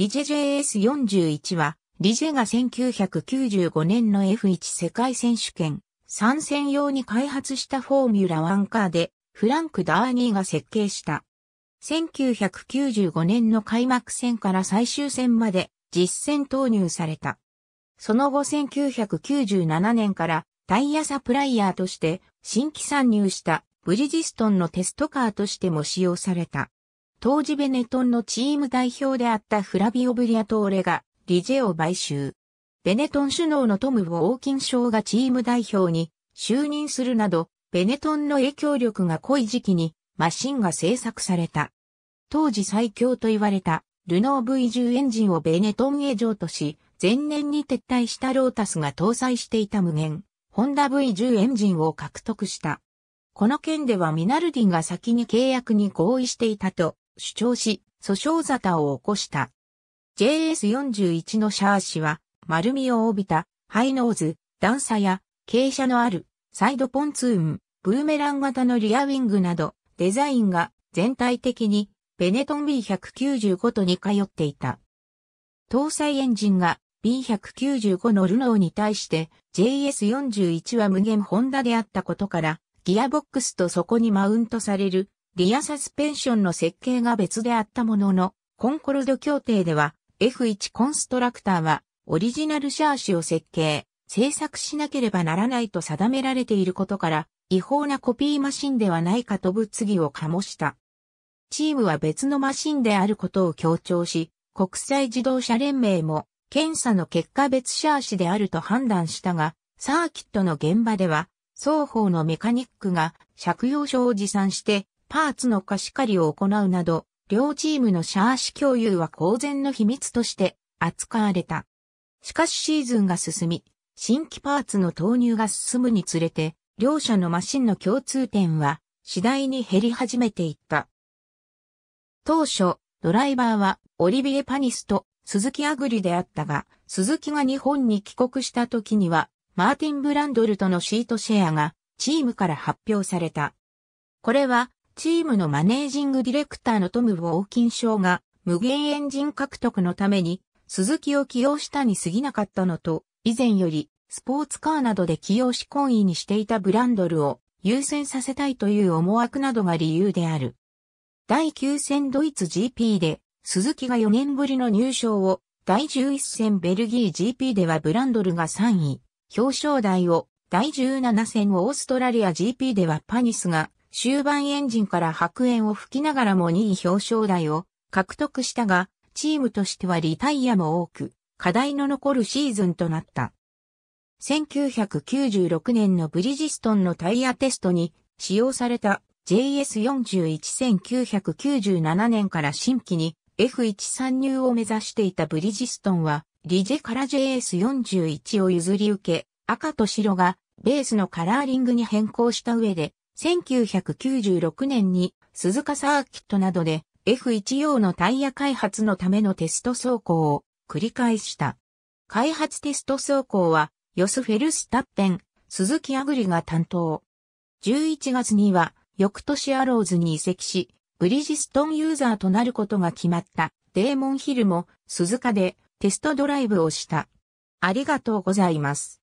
リジェ JS41 は、リジェが1995年の F1 世界選手権参戦用に開発したフォーミュラ1カーで、フランク・ダーニーが設計した。1995年の開幕戦から最終戦まで実戦投入された。その後1997年からタイヤサプライヤーとして新規参入したブリジストンのテストカーとしても使用された。当時ベネトンのチーム代表であったフラビオ・ブリアトーレがリジェを買収。ベネトン首脳のトム・ウォーキン賞がチーム代表に就任するなど、ベネトンの影響力が濃い時期にマシンが製作された。当時最強と言われたルノー V10 エンジンをベネトンへ譲渡し、前年に撤退したロータスが搭載していた無限、ホンダ V10 エンジンを獲得した。この件ではミナルディが先に契約に合意していたと主張し、訴訟沙汰を起こした。JS41 のシャー氏は、丸みを帯びた、ハイノーズ、段差や、傾斜のある、サイドポンツーン、ブーメラン型のリアウィングなど、デザインが全体的に、ベネトン B195 と似通っていた。搭載エンジンが B195 のルノーに対して JS41 は無限ホンダであったことから、ギアボックスとそこにマウントされるリアサスペンションの設計が別であったものの、コンコルド協定では F1 コンストラクターはオリジナルシャーシを設計、制作しなければならないと定められていることから、違法なコピーマシンではないかと物議を醸した。チームは別のマシンであることを強調し、国際自動車連盟も検査の結果別シャーシであると判断したが、サーキットの現場では、双方のメカニックが借用書を持参してパーツの貸し借りを行うなど、両チームのシャーシ共有は公然の秘密として扱われた。しかしシーズンが進み、新規パーツの投入が進むにつれて、両者のマシンの共通点は次第に減り始めていった。当初、ドライバーはオリビエ・パニスと鈴木アグリであったが、鈴木が日本に帰国した時には、マーティン・ブランドルとのシートシェアがチームから発表された。これはチームのマネージングディレクターのトム・ウォーキン賞が無限エンジン獲得のために鈴木を起用したに過ぎなかったのと、以前よりスポーツカーなどで起用し懇意にしていたブランドルを優先させたいという思惑などが理由である。第9戦ドイツ GP で、鈴木が4年ぶりの入賞を、第11戦ベルギー GP ではブランドルが3位、表彰台を、第17戦オーストラリア GP ではパニスが終盤エンジンから白煙を吹きながらも2位表彰台を獲得したが、チームとしてはリタイアも多く、課題の残るシーズンとなった。1996年のブリジストンのタイヤテストに使用された JS41-1997 年から新規に F1 参入を目指していたブリジストンは、リジェから JS41 を譲り受け、赤と白がベースのカラーリングに変更した上で1996年に鈴鹿サーキットなどで F1 用のタイヤ開発のためのテスト走行を繰り返した。開発テスト走行は、ヨス・フェルスタッペン、鈴木アグリが担当。11月には、翌年アローズに移籍し、ブリヂストンユーザーとなることが決まったデーモンヒルも鈴鹿でテストドライブをした。ありがとうございます。